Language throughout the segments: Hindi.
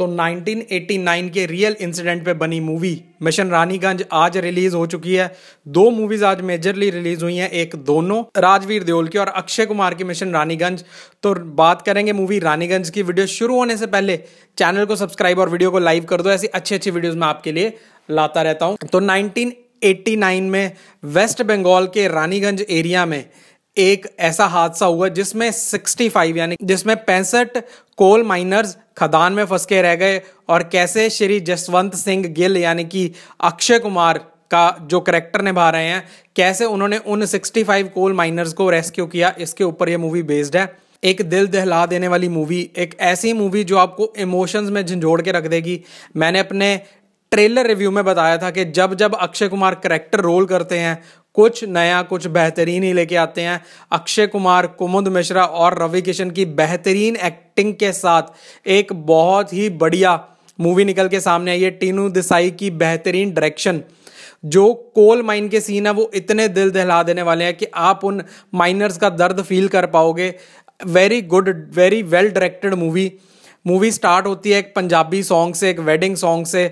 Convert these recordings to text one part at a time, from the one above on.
तो 1989 के रियल इंसिडेंट पे बनी मूवी मिशन रानीगंज आज रिलीज हो चुकी है दो मूवीज आज मेजरली रिलीज हुई हैं एक दोनों राजवीर देओल की और अक्षय कुमार की मिशन रानीगंज तो बात करेंगे मूवी रानीगंज की वीडियो शुरू होने से पहले चैनल को सब्सक्राइब और वीडियो को लाइव कर दो ऐसी अच्छी अच्छी वीडियोज मैं आपके लिए लाता रहता हूँ तो नाइनटीन में वेस्ट बंगाल के रानीगंज एरिया में एक ऐसा हादसा हुआ जिसमें 65 यानी जिसमें पैंसठ कोल माइनर्स खदान में फंस के रह गए और कैसे श्री जसवंत सिंह गिल यानी कि अक्षय कुमार का जो करेक्टर निभा रहे हैं कैसे उन्होंने उन 65 कोल माइनर्स को रेस्क्यू किया इसके ऊपर यह मूवी बेस्ड है एक दिल दहला देने वाली मूवी एक ऐसी मूवी जो आपको इमोशंस में झंझोड़ के रख देगी मैंने अपने ट्रेलर रिव्यू में बताया था कि जब जब अक्षय कुमार करेक्टर रोल करते हैं कुछ नया कुछ बेहतरीन ही लेके आते हैं अक्षय कुमार कुमुद मिश्रा और रवि किशन की बेहतरीन एक्ट एक्टिंग के साथ एक बहुत ही बढ़िया मूवी निकल के सामने आई है टीनू देसाई की बेहतरीन डायरेक्शन जो कोल माइन के सीन है वो इतने दिल दहला देने वाले हैं कि आप उन माइनर्स का दर्द फील कर पाओगे very good very well directed movie movie start होती है एक पंजाबी सॉन्ग से एक वेडिंग सॉन्ग से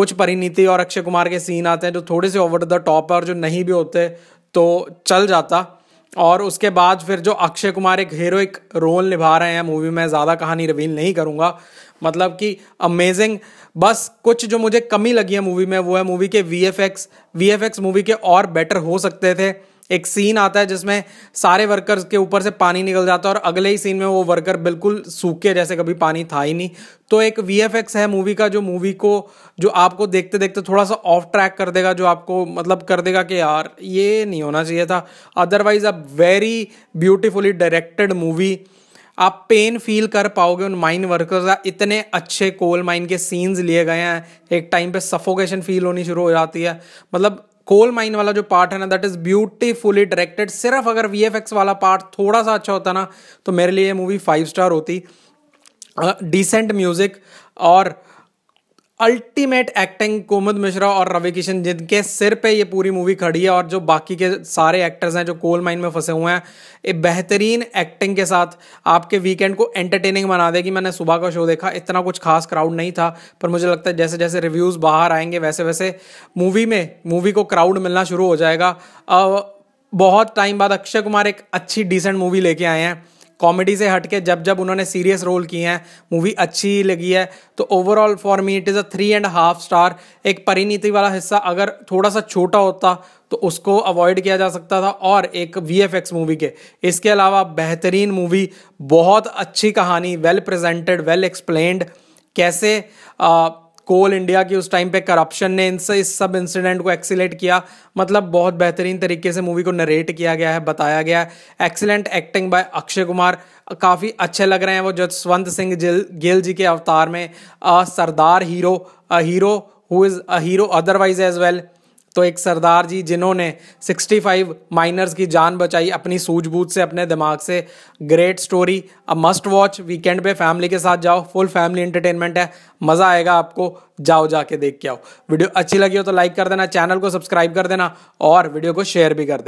कुछ परिणीति और अक्षय कुमार के सीन आते हैं जो थोड़े से ओवर द टॉप है और जो नहीं भी होते तो चल जाता और उसके बाद फिर जो अक्षय कुमार एक हीरोइक रोल निभा रहे हैं मूवी में ज़्यादा कहानी रिवील नहीं करूँगा मतलब कि अमेजिंग बस कुछ जो मुझे कमी लगी है मूवी में वो है मूवी के वी एफ मूवी के और बेटर हो सकते थे एक सीन आता है जिसमें सारे वर्कर्स के ऊपर से पानी निकल जाता है और अगले ही सीन में वो वर्कर बिल्कुल सूखे जैसे कभी पानी था ही नहीं तो एक वी है मूवी का जो मूवी को जो आपको देखते देखते थोड़ा सा ऑफ ट्रैक कर देगा जो आपको मतलब कर देगा कि यार ये नहीं होना चाहिए था otherwise a very beautifully directed movie आप पेन फील कर पाओगे उन माइन वर्कर्स का इतने अच्छे कोल माइन के सीन्स लिए गए हैं एक टाइम पे सफोकेशन फील होनी शुरू हो जाती है मतलब कोल माइन वाला जो पार्ट है ना दैट इज ब्यूटीफुली डायरेक्टेड सिर्फ अगर वी वाला पार्ट थोड़ा सा अच्छा होता ना तो मेरे लिए मूवी फाइव स्टार होती डिसेंट म्यूजिक और अल्टीमेट एक्टिंग कोमद मिश्रा और रवि किशन जिनके सिर पे ये पूरी मूवी खड़ी है और जो बाकी के सारे एक्टर्स हैं जो कोल माइन में फंसे हुए हैं ये बेहतरीन एक्टिंग के साथ आपके वीकेंड को एंटरटेनिंग बना देगी मैंने सुबह का शो देखा इतना कुछ खास क्राउड नहीं था पर मुझे लगता है जैसे जैसे रिव्यूज़ बाहर आएंगे वैसे वैसे मूवी में मूवी को क्राउड मिलना शुरू हो जाएगा बहुत टाइम बाद अक्षय कुमार एक अच्छी डिसेंट मूवी लेके आए हैं कॉमेडी से हट के जब जब उन्होंने सीरियस रोल किए हैं मूवी अच्छी लगी है तो overall for me it is a three and half star एक परिणीति वाला हिस्सा अगर थोड़ा सा छोटा होता तो उसको अवॉइड किया जा सकता था और एक वी एफ एक्स मूवी के इसके अलावा बेहतरीन मूवी बहुत अच्छी कहानी वेल प्रेजेंटेड वेल एक्सप्लेंड कैसे आ, कोल इंडिया की उस टाइम पे करप्शन ने इनसे इस सब इंसिडेंट को एक्सीलेट किया मतलब बहुत बेहतरीन तरीके से मूवी को नरेट किया गया है बताया गया है excellent acting by Akshay Kumar काफ़ी अच्छे लग रहे हैं वो जसवंत सिंह गिल जी के अवतार में सरदार hero hero who is a hero otherwise as well तो एक सरदार जी जिन्होंने 65 माइनर्स की जान बचाई अपनी सूझबूझ से अपने दिमाग से great story a must watch weekend पे फैमिली के साथ जाओ फुल फैमिली एंटरटेनमेंट है मज़ा आएगा आपको जाओ जाके देख के आओ वीडियो अच्छी लगी हो तो लाइक कर देना चैनल को सब्सक्राइब कर देना और वीडियो को शेयर भी कर देना